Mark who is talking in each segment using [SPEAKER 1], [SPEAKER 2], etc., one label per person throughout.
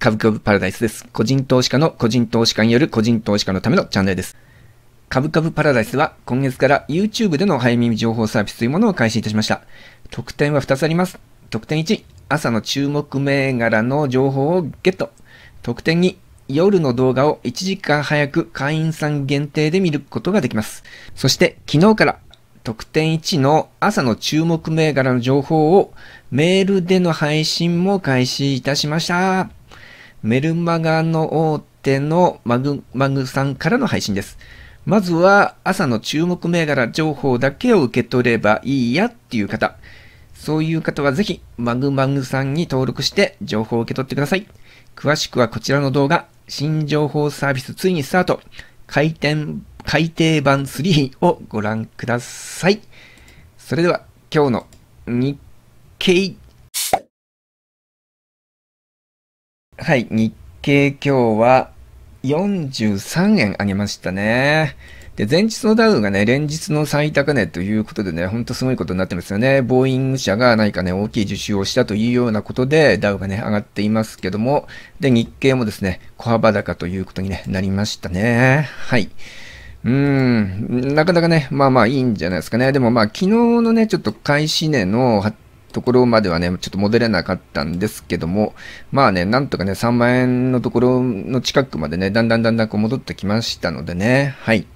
[SPEAKER 1] 株ブパラダイスです。個人投資家の個人投資家による個人投資家のためのチャンネルです。株ブパラダイスは今月から YouTube での早耳情報サービスというものを開始いたしました。特典は2つあります。特典1、朝の注目銘柄の情報をゲット。特典2、夜の動画を1時間早く会員さん限定で見ることができます。そして昨日から特典1の朝の注目銘柄の情報をメールでの配信も開始いたしました。メルマガの大手のマグマグさんからの配信です。まずは朝の注目銘柄情報だけを受け取ればいいやっていう方。そういう方はぜひマグマグさんに登録して情報を受け取ってください。詳しくはこちらの動画、新情報サービスついにスタート、回転、改訂版3をご覧ください。それでは今日の日経はい、日経今日は43円上げましたね。で、前日のダウがね、連日の最高値ということでね、ほんとすごいことになってますよね。ボーイング社が何かね、大きい受注をしたというようなことで、ダウがね、上がっていますけども、で、日経もですね、小幅高ということに、ね、なりましたね。はい。うーん、なかなかね、まあまあいいんじゃないですかね。でもまあ昨日のね、ちょっと開始値の発ところまではね、ちょっと戻れなかったんですけども、まあね、なんとかね、3万円のところの近くまでね、だんだんだんだんこう戻ってきましたのでね、はい。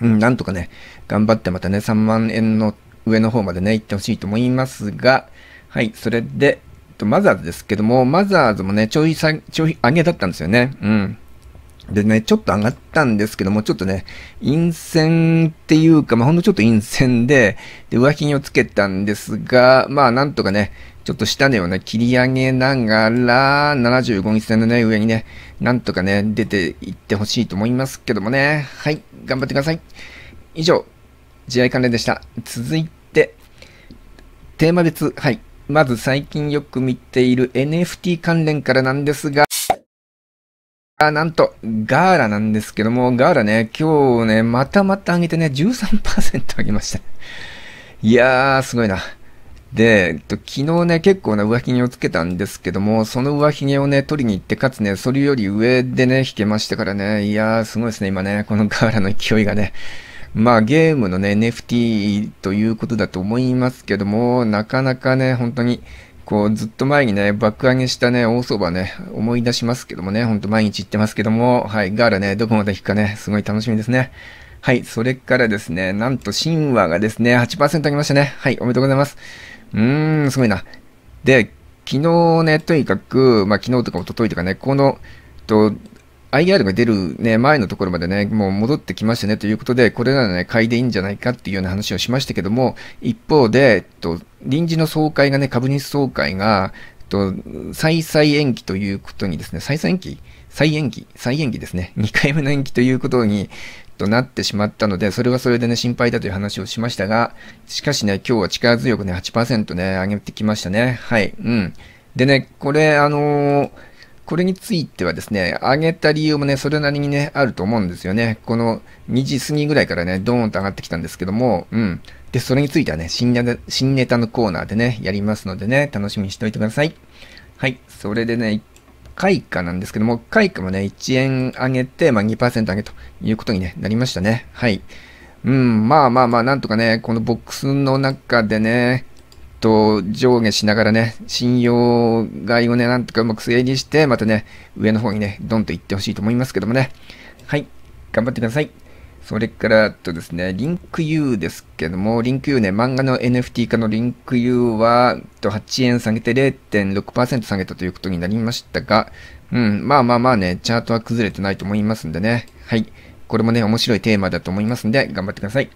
[SPEAKER 1] うん、なんとかね、頑張ってまたね、3万円の上の方までね、行ってほしいと思いますが、はい、それで、マザーズですけども、マザーズもね、ちょいさ、ちょい上げだったんですよね。うん。でね、ちょっと上がったんですけども、ちょっとね、陰線っていうか、まあ、ほんのちょっと陰線で、で、上品をつけたんですが、まあ、なんとかね、ちょっと下値をね、切り上げながら、75日線のね、上にね、なんとかね、出ていってほしいと思いますけどもね。はい、頑張ってください。以上、試合関連でした。続いて、テーマ別、はい。まず最近よく見ている NFT 関連からなんですが、なんと、ガーラなんですけども、ガーラね、今日ね、またまた上げてね、13%上げました。いやー、すごいな。で、えっと、昨日ね、結構な上髭をつけたんですけども、その上髭をね、取りに行って、かつね、それより上でね、引けましたからね、いやー、すごいですね、今ね、このガーラの勢いがね。まあ、ゲームのね、NFT ということだと思いますけども、なかなかね、本当に、こう、ずっと前にね、爆上げしたね、大相場ね、思い出しますけどもね、ほんと毎日行ってますけども、はい、ガーラね、どこまで引くかね、すごい楽しみですね。はい、それからですね、なんと神話がですね、8%上げましたね。はい、おめでとうございます。うーん、すごいな。で、昨日ね、とにかく、まあ昨日とか一昨日とかね、この、と、IR が出るね、前のところまでね、もう戻ってきましたねということで、これならね、買いでいいんじゃないかっていうような話をしましたけども、一方で、と、臨時の総会がね、株主総会が、と、再々延期ということにですね、再々延期再延期再延期ですね。2 回目の延期ということに、となってしまったので、それはそれでね、心配だという話をしましたが、しかしね、今日は力強くね、8%ね、上げてきましたね。はい。うん。でね、これ、あのーこれについてはですね、上げた理由もね、それなりにね、あると思うんですよね。この2時過ぎぐらいからね、ドーンと上がってきたんですけども、うん。で、それについてはね、新ネタ新ネタのコーナーでね、やりますのでね、楽しみにしておいてください。はい、それでね、開花なんですけども、開花もね、1円上げて、まあ、2%上げということに、ね、なりましたね。はい。うん、まあまあまあ、なんとかね、このボックスの中でね、と上下しながらね、信用買いをね、なんとかうまく整理して、またね、上の方にね、ドンと行ってほしいと思いますけどもね。はい、頑張ってください。それから、とですね、リンク U ですけども、リンク U ね、漫画の NFT 化のリンク U は、と8円下げて0.6%下げたということになりましたが、うん、まあまあまあね、チャートは崩れてないと思いますんでね。はい。これもね、面白いテーマだと思いますんで、頑張ってください。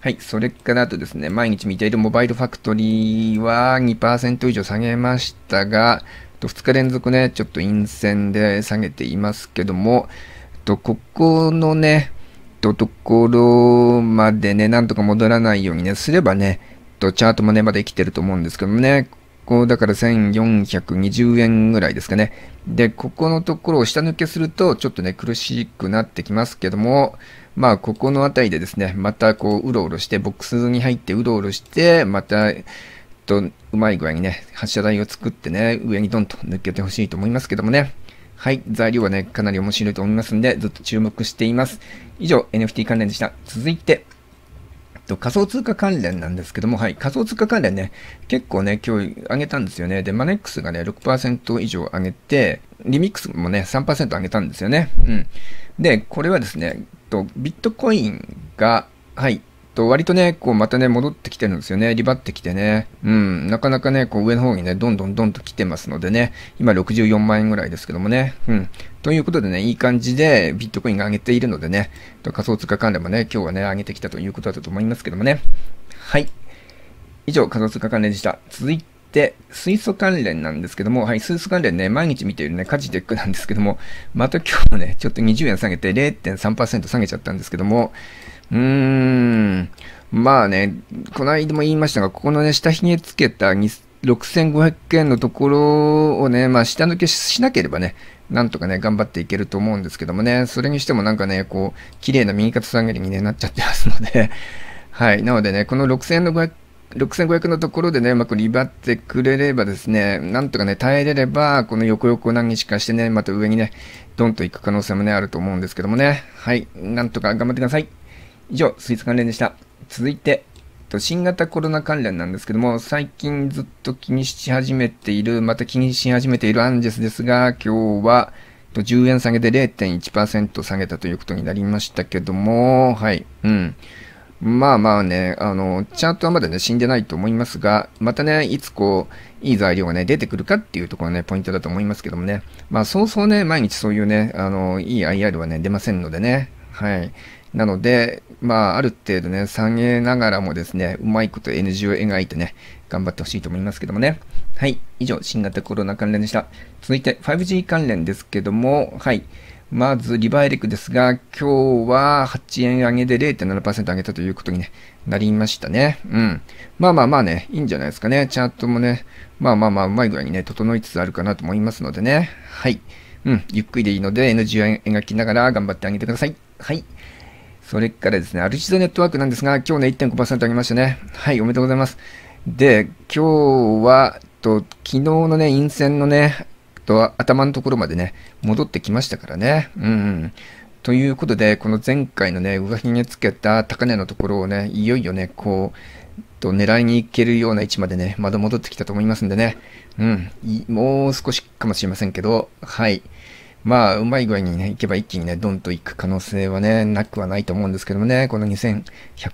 [SPEAKER 1] はい、それからあとですね、毎日見ているモバイルファクトリーは2%以上下げましたが、2日連続ね、ちょっと陰線で下げていますけども、ここのね、ところまでね、なんとか戻らないようにね、すればね、とチャートもね、まだ生きてると思うんですけどもね、ここだから1420円ぐらいですかね。で、ここのところを下抜けすると、ちょっとね、苦しくなってきますけども、まあ、ここの辺りでですね、またこう、うろうろして、ボックスに入ってうろうろして、また、と、うまい具合にね、発射台を作ってね、上にドンと抜けてほしいと思いますけどもね。はい、材料はね、かなり面白いと思いますんで、ずっと注目しています。以上、NFT 関連でした。続いて、と仮想通貨関連なんですけども、はい、仮想通貨関連ね、結構ね、今日上げたんですよね。で、マネックスがね、6%以上上げて、リミックスもね、3%上げたんですよね。うん。で、これはですね、と、ビットコインが、はい、と、割とね、こう、またね、戻ってきてるんですよね。リバってきてね。うん、なかなかね、こう、上の方にね、どんどんどんと来てますのでね、今64万円ぐらいですけどもね。うん。ということでね、いい感じでビットコインが上げているのでね、と仮想通貨関連もね、今日はね、上げてきたということだったと思いますけどもね。はい。以上、仮想通貨関連でした。続いて、で、水素関連なんですけども、はい、水素関連ね、毎日見ているね、カジテックなんですけども、また今日ね、ちょっと20円下げて0.3%下げちゃったんですけども、うーん、まあね、この間も言いましたが、ここのね、下髭つけた6500円のところをね、まあ、下抜けしなければね、なんとかね、頑張っていけると思うんですけどもね、それにしてもなんかね、こう、綺麗な右肩下がりに、ね、なっちゃってますのではい、なのでね、この6500 6500のところでね、うまくリバってくれればですね、なんとかね、耐えれれば、この横横何日かしてね、また上にね、ドンと行く可能性もね、あると思うんですけどもね。はい。なんとか頑張ってください。以上、スイーツ関連でした。続いて、新型コロナ関連なんですけども、最近ずっと気にし始めている、また気にし始めているアンジェスですが、今日は、10円下げで0.1%下げたということになりましたけども、はい。うん。まあまあね、あの、チャートはまだね、死んでないと思いますが、またね、いつこう、いい材料がね、出てくるかっていうところね、ポイントだと思いますけどもね。まあ、そうそうね、毎日そういうね、あの、いい IR はね、出ませんのでね。はい。なので、まあ、ある程度ね、下げながらもですね、うまいこと N g を描いてね、頑張ってほしいと思いますけどもね。はい。以上、新型コロナ関連でした。続いて、5G 関連ですけども、はい。まず、リバイレクですが、今日は8円上げで0.7%上げたということに、ね、なりましたね。うん。まあまあまあね、いいんじゃないですかね。チャートもね、まあまあまあ、うまい具合にね、整いつつあるかなと思いますのでね。はい。うん、ゆっくりでいいので、NG を描きながら頑張ってあげてください。はい。それからですね、アルチザネットワークなんですが、今日ね、1.5%上げましたね。はい、おめでとうございます。で、今日は、と昨日のね、陰線のね、と頭のところまでね、戻ってきましたからね。うん、ということで、この前回のね、上着につけた高値のところをね、いよいよね、こう、と狙いに行けるような位置までね、まだ戻ってきたと思いますんでね、うん、もう少しかもしれませんけど、はい。まあ、うまい具合にね、いけば一気にね、ドンと行く可能性はね、なくはないと思うんですけどもね、この2100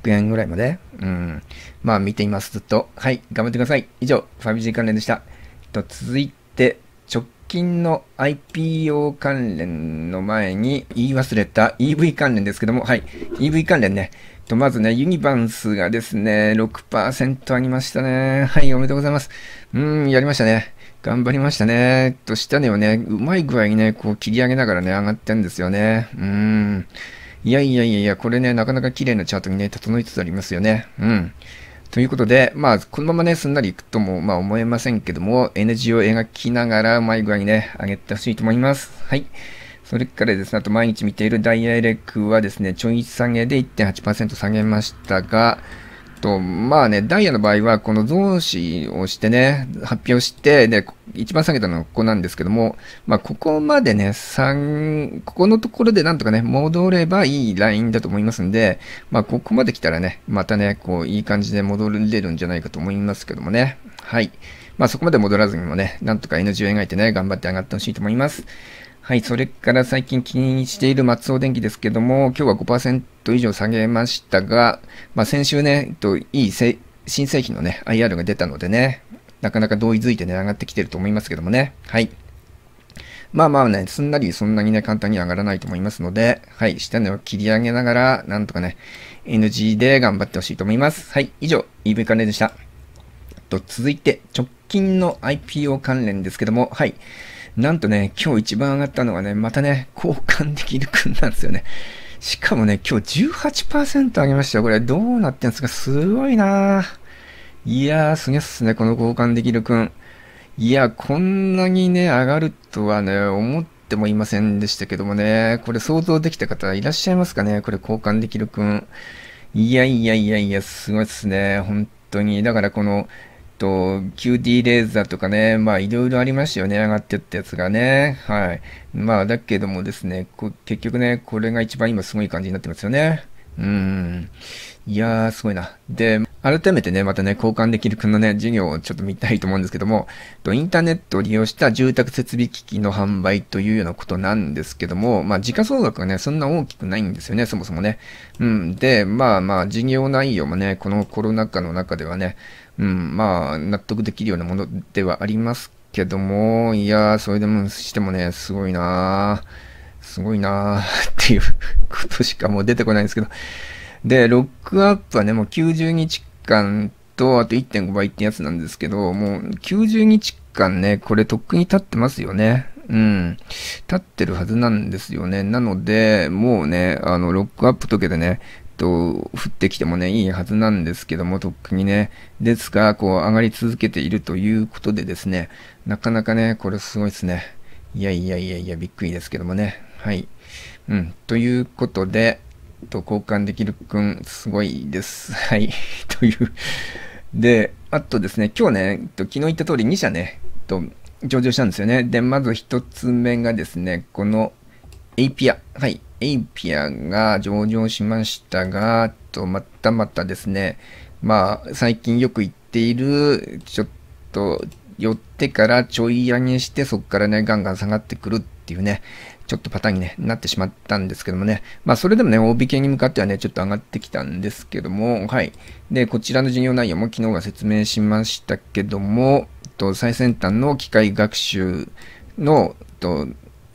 [SPEAKER 1] 円ぐらいまで、うん、まあ見ています、ずっと。はい、頑張ってください。以上、5G 関連でした。と続いて、直近の IPO 関連の前に言い忘れた EV 関連ですけども、はい、EV 関連ね。と、まずね、ユニバンスがですね、6%上げましたね。はい、おめでとうございます。うん、やりましたね。頑張りましたね。と、下値をね、うまい具合にね、こう切り上げながらね、上がってんですよね。うん。いやいやいやいや、これね、なかなか綺麗なチャートにね、整いつつありますよね。うん。ということで、まあ、このままね、すんなりいくとも、まあ、思えませんけども、NG を描きながら、うまい具合にね、上げてほしいと思います。はい。それからですね、あと毎日見ているダイヤレクはですね、ちょい下げで1.8%下げましたが、と、まあね、ダイヤの場合は、この増資をしてね、発表して、で、一番下げたのはここなんですけども、まあ、ここまでね、3、ここのところでなんとかね、戻ればいいラインだと思いますんで、まあ、ここまで来たらね、またね、こう、いい感じで戻れるんじゃないかと思いますけどもね。はい。まあ、そこまで戻らずにもね、なんとか N g を描いてね、頑張って上がってほしいと思います。はい、それから最近気にしている松尾電機ですけども、今日は5%以上下げましたが、まあ、先週ね、と、いい新製品のね、IR が出たのでね、なかなか同意づいてね、上がってきてると思いますけどもね。はい。まあまあね、すんなりそんなにね、簡単に上がらないと思いますので、はい、下値を切り上げながら、なんとかね、NG で頑張ってほしいと思います。はい、以上、EV 関連でした。と続いて、直近の IPO 関連ですけども、はい。なんとね、今日一番上がったのがね、またね、交換できるくんなんですよね。しかもね、今日18%上げましたよ。これどうなってんすかすごいないやー、すげえっすね、この交換できるくん。いや、こんなにね、上がるとはね、思ってもいませんでしたけどもね、これ想像できた方いらっしゃいますかねこれ交換できるくん。いやいやいやいや、すごいっすね。本当に。だからこの、と、QD レーザーとかね、まあいろいろありましたよね、上がってったやつがね。はい。まあだけどもですね、結局ね、これが一番今すごい感じになってますよね。うん。いやー、すごいな。で、改めてね、またね、交換できるくんのね、授業をちょっと見たいと思うんですけども、インターネットを利用した住宅設備機器の販売というようなことなんですけども、まあ、時価総額がね、そんな大きくないんですよね、そもそもね。うん、で、まあまあ、授業内容もね、このコロナ禍の中ではね、うん、まあ、納得できるようなものではありますけども、いやー、それでもしてもね、すごいなー。すごいなーっていうことしかもう出てこないんですけど、で、ロックアップはね、もう90日間と、あと1.5倍ってやつなんですけど、もう90日間ね、これとっくに立ってますよね。うん。立ってるはずなんですよね。なので、もうね、あの、ロックアップ時けてね、と降ってきてもね、いいはずなんですけども、とっくにね。ですが、こう、上がり続けているということでですね、なかなかね、これすごいですね。いやいやいやいや、びっくりですけどもね。はい。うん。ということで、と交換できるくん、すごいです。はい。という。で、あとですね、今日ね、昨日言った通り2社ね、と上場したんですよね。で、まず1つ目がですね、このエイピア。はい。エイピアが上場しましたが、と、またまたですね、まあ、最近よく言っている、ちょっと、寄ってからちょい上げして、そこからね、ガンガン下がってくるっていうね、ちょっとパターンに、ね、なってしまったんですけどもね。まあ、それでもね、大引けに向かってはね、ちょっと上がってきたんですけども、はい。で、こちらの授業内容も昨日は説明しましたけども、と最先端の機械学習の、と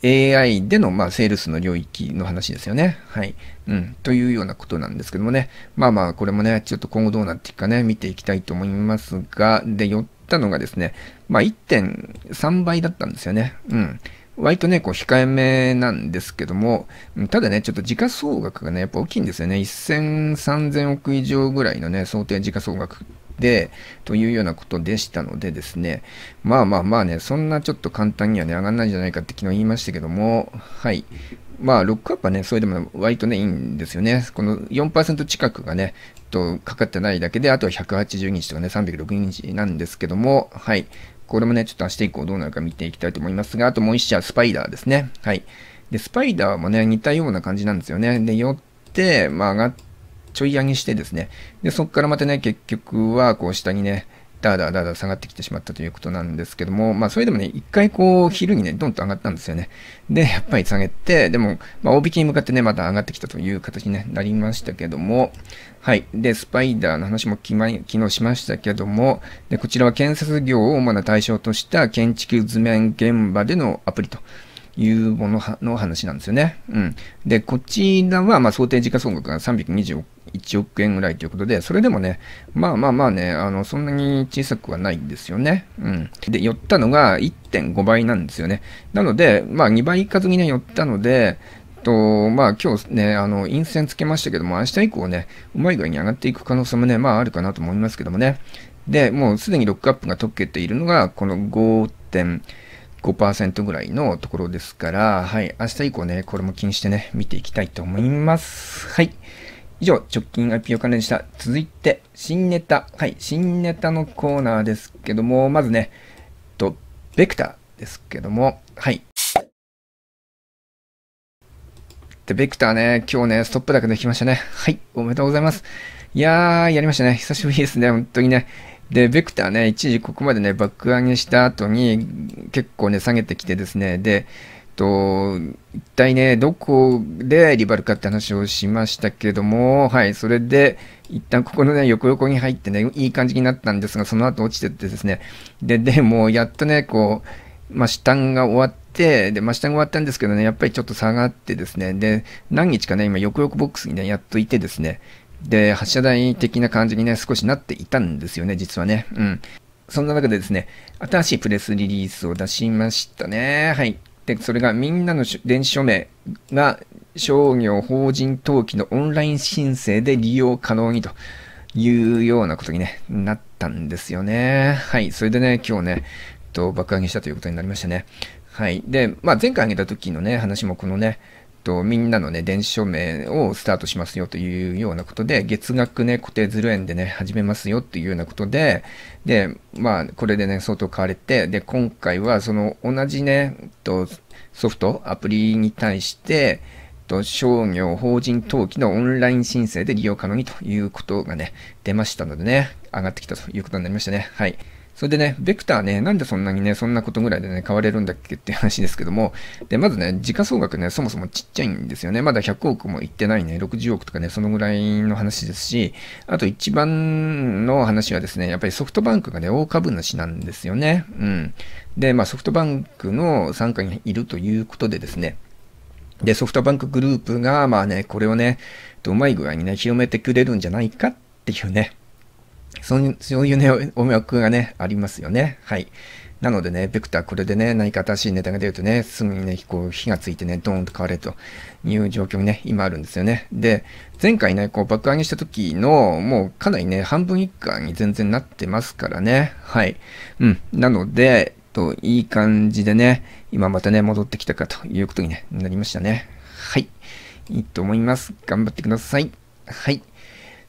[SPEAKER 1] AI での、まあ、セールスの領域の話ですよね。はい。うん。というようなことなんですけどもね。まあまあ、これもね、ちょっと今後どうなっていくかね、見ていきたいと思いますが、で、寄ったのがですね、まあ、1.3倍だったんですよね。うん。割とね、こう控えめなんですけども、ただね、ちょっと時価総額がね、やっぱ大きいんですよね。1000、3000億以上ぐらいのね、想定時価総額で、というようなことでしたのでですね、まあまあまあね、そんなちょっと簡単にはね、上がんないんじゃないかって昨日言いましたけども、はい。まあ、ロックアップはね、それでも割とね、いいんですよね。この4%近くがね、とかかってないだけで、あとは180日とかね、306日なんですけども、はい。これもね、ちょっと明日以降どうなるか見ていきたいと思いますが、あともう1社、スパイダーですね。はい。で、スパイダーもね、似たような感じなんですよね。で、寄って、まあ、上がちょい上げしてですね。で、そこからまたね、結局は、こう、下にね、だだだだ下がってきてしまったということなんですけども、まあそれでもね、一回こう昼にね、ドンと上がったんですよね。で、やっぱり下げて、でも、まあ大引きに向かってね、また上がってきたという形に、ね、なりましたけども、はい。で、スパイダーの話もま昨日しましたけども、で、こちらは建設業を主な対象とした建築図面現場でのアプリと。いうものの話なんですよね。うん。で、こちらは、まあ、想定時価総額が3 2 1億円ぐらいということで、それでもね、まあまあまあね、あのそんなに小さくはないんですよね。うん。で、寄ったのが1.5倍なんですよね。なので、まあ2倍いかずにね、寄ったので、と、まあ今日ね、あの、陰線つけましたけども、明日以降ね、うまい具合に上がっていく可能性もね、まああるかなと思いますけどもね。で、もうすでにロックアップが解けているのが、この5.5%ぐらいのところですから、はい、明日以降ね、これも気にしてね、見ていきたいと思います。はい。以上、直近 IP を関連した。続いて、新ネタ。はい、新ネタのコーナーですけども、まずね、えっと、ベクターですけども、はい。で、ベクターね、今日ね、ストップ高できましたね。はい、おめでとうございます。いやー、やりましたね。久しぶりですね、本当にね。で、ベクターね、一時ここまでね、バック上げした後に、結構ね、下げてきてですね、で、と、一体ね、どこでリバルかって話をしましたけども、はい、それで、一旦ここのね、横横に入ってね、いい感じになったんですが、その後落ちてってですね、で、でも、やっとね、こう、まあ、下が終わって、で、まあ、下が終わったんですけどね、やっぱりちょっと下がってですね、で、何日かね、今、横横ボックスにね、やっといてですね、で、発射台的な感じにね、少しなっていたんですよね、実はね。うん。そんな中でですね、新しいプレスリリースを出しましたね。はい。で、それがみんなの電子署名が商業法人登記のオンライン申請で利用可能にというようなことに、ね、なったんですよね。はい。それでね、今日ね、と爆上げしたということになりましたね。はい。で、まあ、前回上げた時のね、話もこのね、と、みんなのね、電子署名をスタートしますよというようなことで、月額ね、固定0円でね、始めますよっていうようなことで、で、まあ、これでね、相当買われて、で、今回はその同じね、とソフト、アプリに対して、と商業法人登記のオンライン申請で利用可能にということがね、出ましたのでね、上がってきたということになりましたね。はい。それでね、ベクターね、なんでそんなにね、そんなことぐらいでね、買われるんだっけって話ですけども、で、まずね、時価総額ね、そもそもちっちゃいんですよね。まだ100億もいってないね、60億とかね、そのぐらいの話ですし、あと一番の話はですね、やっぱりソフトバンクがね、大株主なんですよね。うん。で、まあソフトバンクの傘下にいるということでですね、で、ソフトバンクグループが、まあね、これをね、うまい具合にね、広めてくれるんじゃないかっていうね、そういう、そういうね、お脈がね、ありますよね。はい。なのでね、ベクターこれでね、何か新しいネタが出るとね、すぐにね、こう、火がついてね、ドーンと変われという状況にね、今あるんですよね。で、前回ね、こう、爆上げした時の、もうかなりね、半分以下に全然なってますからね。はい。うん。なので、と、いい感じでね、今またね、戻ってきたかということに、ね、なりましたね。はい。いいと思います。頑張ってください。はい。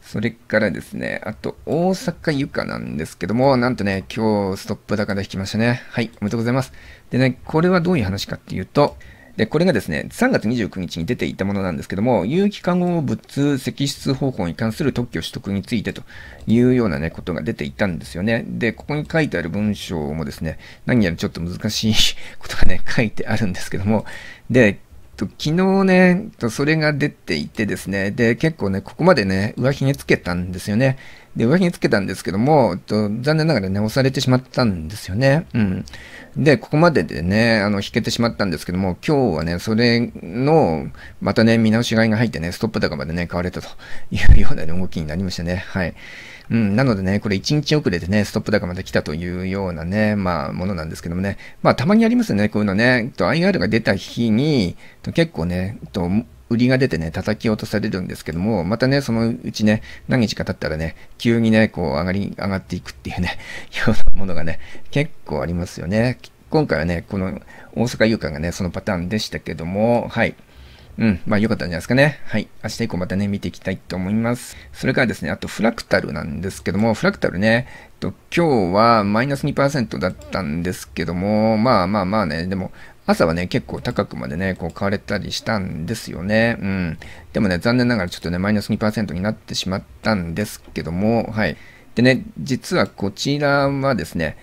[SPEAKER 1] それからですね、あと、大阪ゆかなんですけども、なんとね、今日ストップ高で引きましたね。はい、おめでとうございます。でね、これはどういう話かっていうと、で、これがですね、3月29日に出ていたものなんですけども、有機化合物析出方法に関する特許取得についてというようなね、ことが出ていたんですよね。で、ここに書いてある文章もですね、何やらちょっと難しい ことがね、書いてあるんですけども、で、と、昨日ね、それが出ていてですね、で、結構ね、ここまでね、上髭つけたんですよね。で、上髭つけたんですけども、と残念ながらね、押されてしまったんですよね。うん。で、ここまででね、あの、引けてしまったんですけども、今日はね、それの、またね、見直し買いが入ってね、ストップ高までね、買われたというような、動きになりましたね。はい。うん、なのでね、これ1日遅れてね、ストップ高まで来たというようなね、まあ、ものなんですけどもね、まあ、たまにありますよね、こういうのね、と IR が出た日に、と結構ね、と売りが出てね、叩き落とされるんですけども、またね、そのうちね、何日か経ったらね、急にね、こう上がり、上がっていくっていうね、ようなものがね、結構ありますよね。今回はね、この大阪遊館がね、そのパターンでしたけども、はい。うん、まあよかったんじゃないですかね。はい。明日以降またね、見ていきたいと思います。それからですね、あとフラクタルなんですけども、フラクタルね、えっと、今日はマイナス2%だったんですけども、まあまあまあね、でも、朝はね、結構高くまでね、こう買われたりしたんですよね。うん。でもね、残念ながらちょっとね、マイナス2%になってしまったんですけども、はい。でね、実はこちらはですね、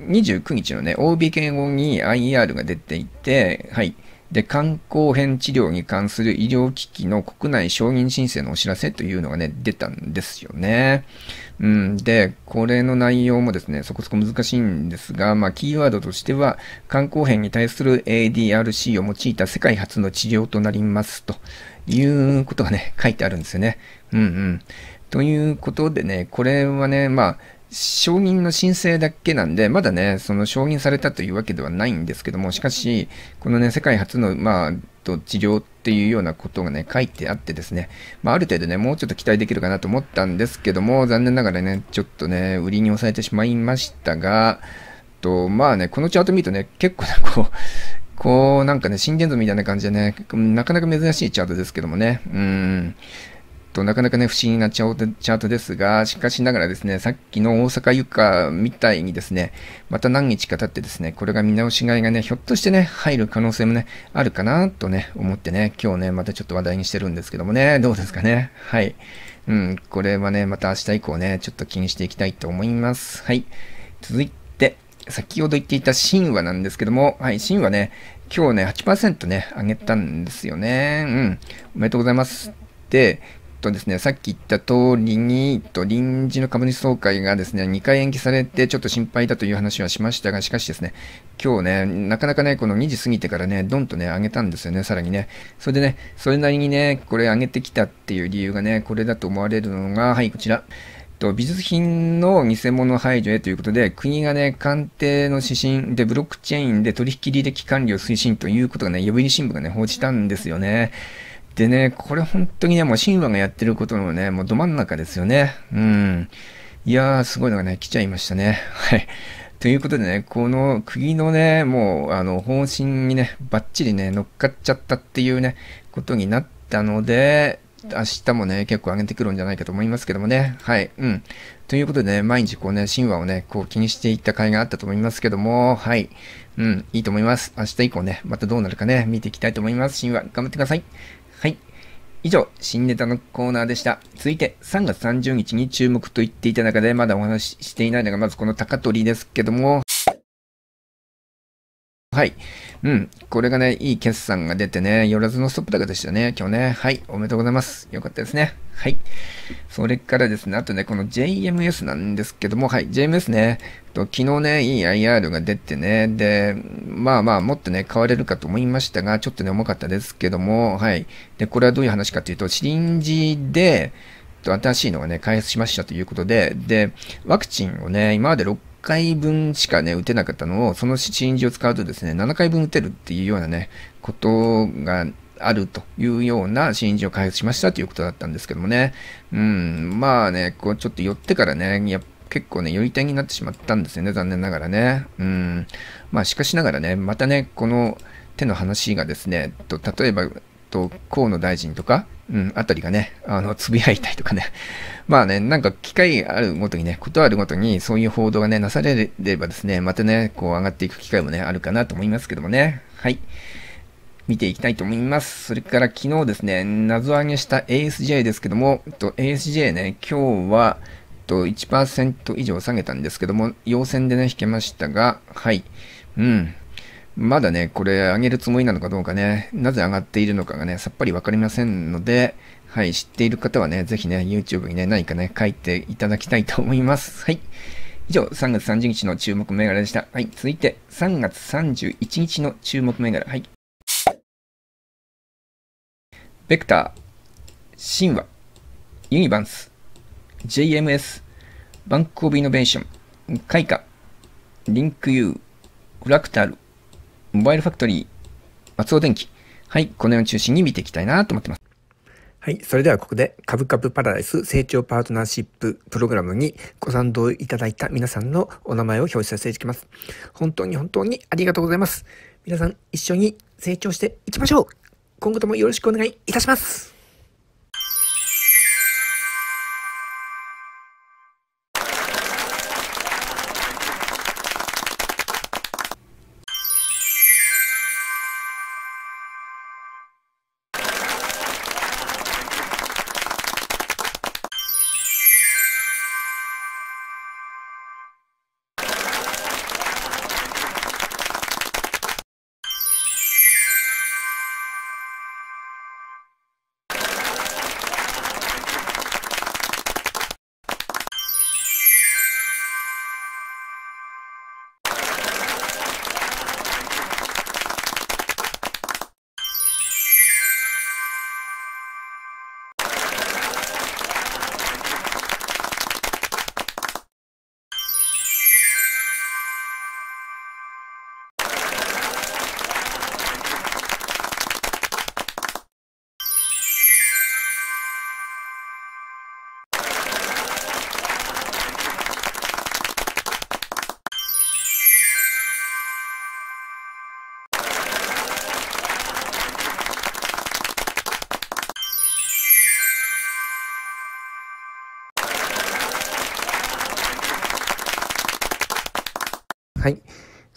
[SPEAKER 1] 29日のね、OB 言語に IR が出ていて、はい。で、肝硬変治療に関する医療機器の国内承認申請のお知らせというのがね、出たんですよね。うん、で、これの内容もですね、そこそこ難しいんですが、まあ、キーワードとしては、肝硬変に対する ADRC を用いた世界初の治療となりますということがね、書いてあるんですよね。うんうん。ということでね、これはね、まあ、承認の申請だけなんで、まだね、その承認されたというわけではないんですけども、しかし、このね、世界初の、まあ、治療っていうようなことがね、書いてあってですね、まあ、ある程度ね、もうちょっと期待できるかなと思ったんですけども、残念ながらね、ちょっとね、売りに抑えてしまいましたが、と、まあね、このチャート見るとね、結構な、こう、こう、なんかね、心電図みたいな感じでね、なかなか珍しいチャートですけどもね、うん、と、なかなかね、不思議なチャートですが、しかしながらですね、さっきの大阪ゆかみたいにですね、また何日か経ってですね、これが見直しがいがね、ひょっとしてね、入る可能性もね、あるかなとね、思ってね、今日ね、またちょっと話題にしてるんですけどもね、どうですかね。はい。うん、これはね、また明日以降ね、ちょっと気にしていきたいと思います。はい。続いて、先ほど言っていた神話なんですけども、はい、神話ね、今日ね、8%ね、上げたんですよね。うん、おめでとうございます。で、とですね、さっき言った通りに、と臨時の株主総会がですね、2回延期されてちょっと心配だという話はしましたが、しかしですね、今日ね、なかなかね、この2時過ぎてからね、どんとね、上げたんですよね、さらにね。それでね、それなりにね、これ上げてきたっていう理由がね、これだと思われるのが、はい、こちら。と、美術品の偽物排除へということで、国がね、官邸の指針でブロックチェーンで取引履歴管理を推進ということがね、読売新聞がね、報じたんですよね。でね、これ本当にね、もう神話がやってることのね、もうど真ん中ですよね。うん。いやー、すごいのがね、来ちゃいましたね。はい。ということでね、この国のね、もう、あの、方針にね、バッチリね、乗っかっちゃったっていうね、ことになったので、明日もね、結構上げてくるんじゃないかと思いますけどもね。はい。うん。ということでね、毎日こうね、神話をね、こう気にしていった甲斐があったと思いますけども、はい。うん、いいと思います。明日以降ね、またどうなるかね、見ていきたいと思います。神話、頑張ってください。以上、新ネタのコーナーでした。続いて、3月30日に注目と言っていた中で、まだお話ししていないのが、まずこの高取ですけども、はい。うん。これがね、いい決算が出てね、よらずのストップ高でしたね、今日ね。はい。おめでとうございます。よかったですね。はい。それからですね、あとね、この JMS なんですけども、はい。JMS ね、と昨日ね、いい IR が出てね、で、まあまあ、もっとね、買われるかと思いましたが、ちょっとね、重かったですけども、はい。で、これはどういう話かというと、シリンジで、新しいのがね、開発しましたということで、で、ワクチンをね、今まで6回分しかね、打てなかったのを、その真珠を使うとですね、7回分打てるっていうようなね、ことがあるというような真珠を開発しましたということだったんですけどもね。うん、まあね、こうちょっと寄ってからね、や結構ね、寄り点になってしまったんですよね、残念ながらね。うん。まあ、しかしながらね、またね、この手の話がですね、と例えば、と河野大臣とか、うん、あたりがね、あの、つぶやいたりとかね。まあね、なんか機会あるごとにね、ことあるごとに、そういう報道がね、なされればですね、またね、こう上がっていく機会もね、あるかなと思いますけどもね。はい。見ていきたいと思います。それから昨日ですね、謎上げした ASJ ですけども、ASJ ね、今日は、1%以上下げたんですけども、陽線でね、引けましたが、はい。うん。まだね、これ上げるつもりなのかどうかね、なぜ上がっているのかがね、さっぱりわかりませんので、はい、知っている方はね、ぜひね、YouTube にね、何かね、書いていただきたいと思います。はい。以上、3月30日の注目銘柄でした。はい、続いて、3月31日の注目銘柄。はい。ベクター、神話、ユニバンス、JMS、バンクオブイノベーション、開花、リンク U、フラクタル、モバイルファクトリー、松尾電機。はい、この辺を中心に見ていきたいなと思ってます。はい。それではここで、株株パラダイス成長パートナーシッププログラムにご賛同いただいた皆さんのお名前を表示させていきます。本当に本当にありがとうございます。皆さん、一緒に成長していきましょう今後ともよろしくお願いいたします